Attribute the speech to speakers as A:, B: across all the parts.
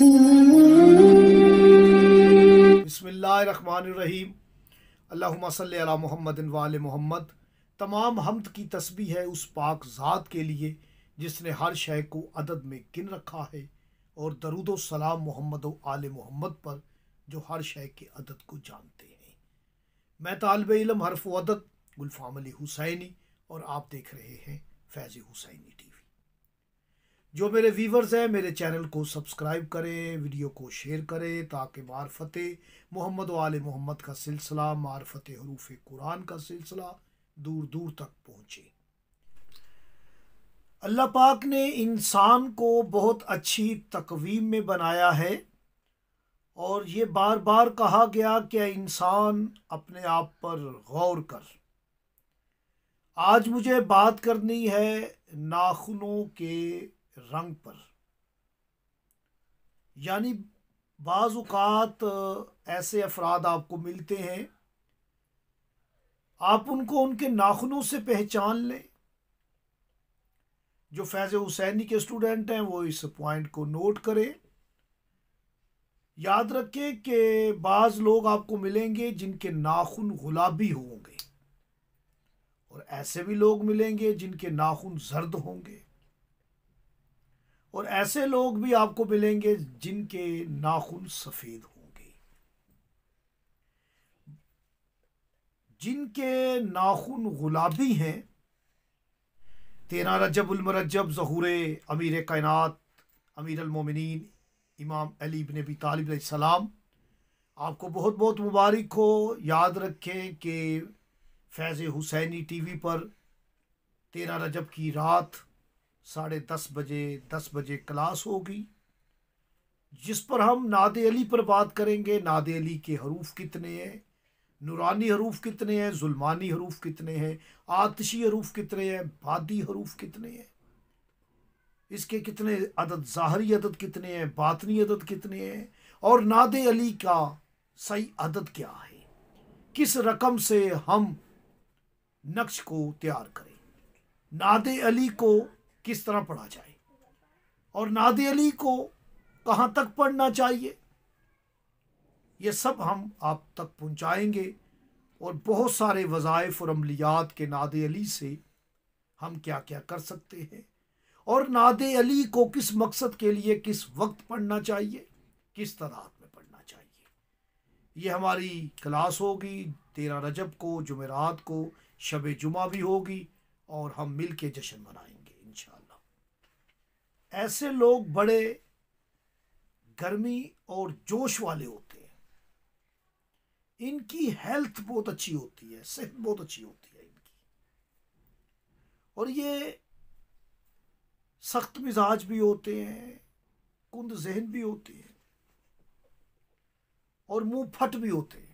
A: बसमीम अल्लाम मोहम्मद वाल मोहम्मद तमाम हमद की तस्बी है उस पाक ज़ात के लिए जिसने हर शय को अदद में गिन रखा है और दरुद सलाम मोहम्मद आले मोहम्मद पर जो हर शय के अदद को जानते हैं मैं तालब इलम हरफ अदद गुलफाम अली हुसैनी और आप देख रहे हैं फैज़ हुसैनी टी जो मेरे व्यूवर्स हैं मेरे चैनल को सब्सक्राइब करें वीडियो को शेयर करें ताकि मारफत मोहम्मद वाल मोहम्मद का सिलसिला मारफत हरूफ कुरान का सिलसिला दूर दूर तक पहुँचे अल्लाह पाक ने इंसान को बहुत अच्छी तकवीम में बनाया है और ये बार बार कहा गया कि इंसान अपने आप पर गौर कर आज मुझे बात करनी है नाखूनों के रंग पर यानी बाज़ात ऐसे अफराद आपको मिलते हैं आप उनको उनके नाखनों से पहचान लें जो फैज़ हुसैनी के स्टूडेंट हैं वो इस पॉइंट को नोट करें याद रखें कि बाज़ लोग आपको मिलेंगे जिनके नाखून गुलाबी होंगे और ऐसे भी लोग मिलेंगे जिनके नाखून जर्द होंगे और ऐसे लोग भी आपको मिलेंगे जिनके नाखून सफ़ेद होंगे जिनके नाखून गुलाबी हैं तेरह रजब उलमरजब ज़हूर अमीर कायनात अमीर अलमोमिन इमाम अली इबन अबी सलाम आपको बहुत बहुत मुबारक हो याद रखें कि फैज़ हुसैनी टीवी पर तेरह रजब की रात साढ़े दस बजे दस बजे क्लास होगी जिस पर हम नाद अली पर बात करेंगे नाद अली के हरूफ कितने हैं नूरानी हरूफ कितने हैं जुल्मानी हरूफ कितने हैं आतशी हरूफ कितने हैं बादी हरूफ कितने हैं इसके कितने अदद ज़ाहरी अदद कितने हैं बातनी अदद कितने हैं और नाद अली का सही अदद क्या है किस रकम से हम नक्श को तैयार करें नाद अली को किस तरह पढ़ा जाए और नाद अली को कहाँ तक पढ़ना चाहिए ये सब हम आप तक पहुँचाएंगे और बहुत सारे वज़ाइफ और अमलियात के नाद अली से हम क्या क्या कर सकते हैं और नाद अली को किस मकसद के लिए किस वक्त पढ़ना चाहिए किस तरह में पढ़ना चाहिए ये हमारी क्लास होगी तेरह रजब को जुमेरात को शब जुमा भी होगी और हम मिल के जश्न मनाएंगे ऐसे लोग बड़े गर्मी और जोश वाले होते हैं इनकी हेल्थ बहुत अच्छी होती है सेहत बहुत अच्छी होती है इनकी और ये सख्त मिजाज भी होते हैं कुंद जहन भी होते हैं और मुंह फट भी होते हैं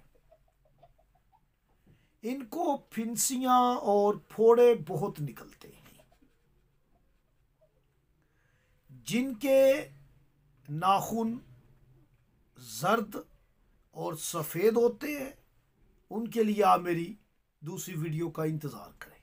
A: इनको फिंसियाँ और फोड़े बहुत निकलते हैं जिनके नाखून जर्द और सफ़ेद होते हैं उनके लिए आप मेरी दूसरी वीडियो का इंतज़ार करें